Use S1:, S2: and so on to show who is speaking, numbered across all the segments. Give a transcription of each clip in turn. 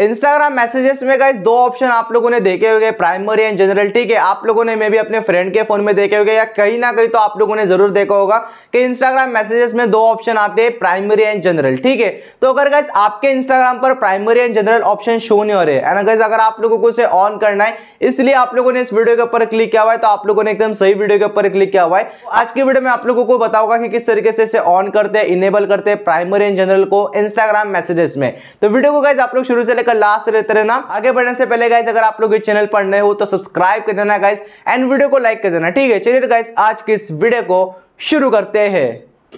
S1: Instagram messages में guys दो option आप लोगों ने देखे होंगे प्राइमरी एंड जनरल ठीक है आप लोगों ने मे भी अपने फ्रेंड के फोन में देखे हुए या कहीं ना कहीं तो आप लोगों ने जरूर देखा होगा कि इंस्टाग्राम मैसेजेस में दो ऑप्शन आते हैं प्राइमरी एंड जनरल ठीक है तो अगर गाइज आपके इंस्टाग्राम पर primary and general option show नहीं हो रहे एंड गाइज अगर आप लोगों को उसे ऑन करना है इसलिए आप लोगों ने इस वीडियो के ऊपर क्लिक किया हुआ है तो आप लोगों ने एकदम सही वीडियो के ऊपर क्लिक किया हुआ है आज की वीडियो में आप लोगों को बताऊंगा कि किस तरीके से इसे ऑन करते हैं इनेबल करते हैं प्राइमरी एंड जनरल को इंस्टाग्राम मैसेजेस में तो वीडियो को गाइज आप लोग शुरू से लेकर लेकर लास्ट रहते रहना आगे बढ़ने से पहले गाइस अगर आप लोग इस चैनल पर नए हो तो सब्सक्राइब कर देना गाइस एंड वीडियो को लाइक कर देना ठीक है चलिए गाइस आज की इस वीडियो को शुरू करते हैं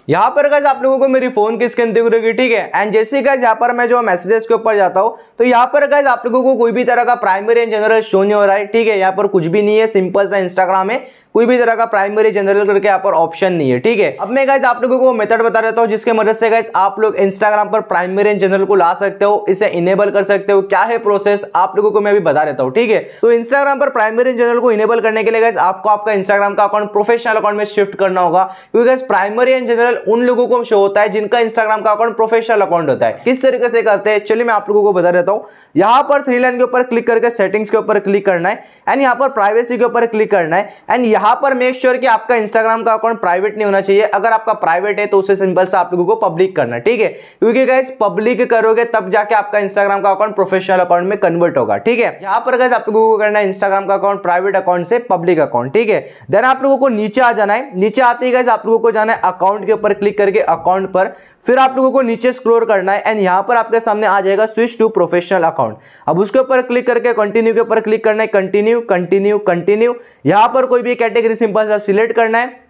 S1: यहाँ पर गैस आप लोगों को मेरी फोन की स्क्रीन दिख रही है ठीक है एंड जैसे गैस यहाँ पर मैं जो मैसेजेस के ऊपर जाता हूँ तो यहाँ पर गैस आप लोगों को कोई भी तरह का प्राइमरी एंड जनरल शो नहीं हो रहा है ठीक है यहाँ पर कुछ भी नहीं है सिंपल सा इंस्टाग्राम है कोई भी तरह का प्राइमरी जनरल करके यहाँ पर ऑप्शन नहीं है ठीक है अब मैं गाइज आप लोगों को मेथड बता देता हूँ जिसके मदद से गाइज आप लोग इंस्टाग्राम पर प्राइमरी एंड जनरल को ला सकते हो इसे इनेबल कर सकते हो क्या है प्रोसेस आप लोगों को मैं अभी बता देता हूँ ठीक है तो इंस्टाग्राम पर प्राइमरी एंड जनरल को इनेबल करने के लिए गाइज आपको आपका इंस्टाग्राम का अकाउंट प्रोफेशनल अकाउंट में शिफ्ट करना होगा क्योंकि गाइज प्राइमरी एंड जनरल उन लोगों को शो होता है जिनका इंस्टाग्राम का अकाउंट प्रोफेशनल अकाउंट होता है किस तरीके से करते हैं चलिए मैं आप लोगों को बता देता हूँ यहाँ पर थ्री लाइन के ऊपर क्लिक करके सेटिंग्स के ऊपर क्लिक करना है एंड यहाँ पर प्राइवेसी के ऊपर क्लिक करना है एंड यहां पर मेक श्योर कि आपका इंस्टाग्राम का अकाउंट प्राइवेट नहीं होना चाहिए अगर आपका प्राइवेट है तो उसे सिंपल से आप लोगों को पब्लिक करना ठीक है क्योंकि गाइज पब्लिक करोगे तब जाके आपका इंस्टाग्राम का अकाउंट प्रोफेशनल अकाउंट में कन्वर्ट होगा ठीक है यहां पर गैस आप लोगों को करना है इंस्टाग्राम का अकाउंट प्राइवेट अकाउंट से पब्लिक अकाउंट ठीक है देन आप लोगों को नीचे आ जाना है नीचे आते ही गैस आप लोगों को जाना है अकाउंट के ऊपर क्लिक करके अकाउंट पर फिर आप लोगों को नीचे स्क्रोल करना है एंड यहां पर आपके सामने आ जाएगा स्विच टू प्रोफेशनल अकाउंट अब उसके ऊपर क्लिक करके कंटिन्यू के ऊपर क्लिक करना है कंटिन्यू कंटिन्यू कंटिन्यू यहां पर कोई भी कैटेगरी सिंपल सा सिलेक्ट करना है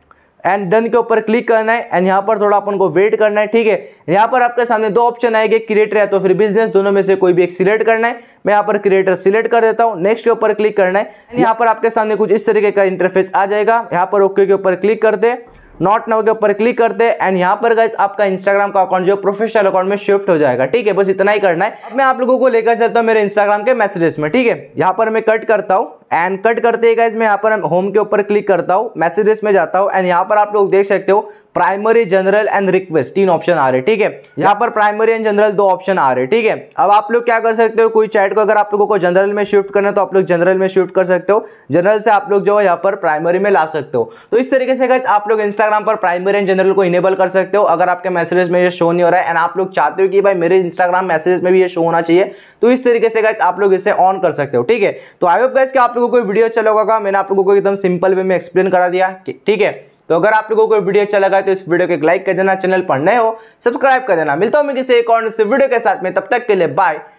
S1: एंड डन के ऊपर क्लिक करना है एंड यहाँ पर थोड़ा अपन को वेट करना है ठीक है यहाँ पर आपके सामने दो ऑप्शन आएंगे क्रिएटर या तो फिर बिजनेस दोनों में से कोई भी एक सिलेक्ट करना है मैं यहाँ पर क्रिएटर सिलेक्ट कर देता हूँ नेक्स्ट के ऊपर क्लिक करना है एंड यहाँ पर आपके सामने कुछ इस तरीके का इंटरफेस आ जाएगा यहाँ पर ओके के ऊपर क्लिक करते नॉट नाउ के ऊपर क्लिक करते हैं एंड यहाँ पर गाइज आपका इंस्टाग्राम का अकाउंट जो प्रोफेशनल अकाउंट में शिफ्ट हो जाएगा ठीक है बस इतना ही करना है मैं आप लोगों को लेकर चलता हूँ मेरे इंस्टाग्राम के मैसेजेस में ठीक है यहाँ पर मैं कट करता हूँ एंड कट करते हैं गाइज मैं यहाँ पर होम के ऊपर क्लिक करता हूँ मैसेजेस में जाता हूँ एंड यहाँ पर आप लोग देख सकते हो प्राइमरी जनरल एंड रिक्वेस्ट तीन ऑप्शन आ रहे हैं ठीक है यहाँ पर प्राइमरी एंड जनरल दो ऑप्शन आ रहे हैं ठीक है अब आप लोग क्या कर सकते हो कोई चैट को अगर आप लोगों को जनरल में शिफ्ट करना है तो आप लोग जनरल में शिफ्ट कर सकते हो जनरल से आप लोग जो है यहाँ पर प्राइमरी में ला सकते हो तो इस तरीके से गाइज आप लोग इंस्टाग्राम पर प्राइमरी एंड जनरल को इनेबल कर सकते हो अगर आपके मैसेजेस में ये शो नहीं हो रहा है एंड आप लोग चाहते हो कि भाई मेरे इंस्टाग्राम मैसेजेस में भी ये शो होना चाहिए तो इस तरीके से गाइज आप लोग इसे ऑन कर सकते हो ठीक है तो आई होप गाइज के आप लोग लोगों को वीडियो अच्छा लगा होगा मैंने आप लोगों को एकदम सिंपल वे में एक्सप्लेन करा दिया ठीक है तो अगर आप लोगों को वीडियो अच्छा लगा तो इस वीडियो को एक लाइक कर देना चैनल पर नए हो सब्सक्राइब कर देना मिलता हूँ मैं किसी एक और वीडियो के साथ में तब तक के लिए बाय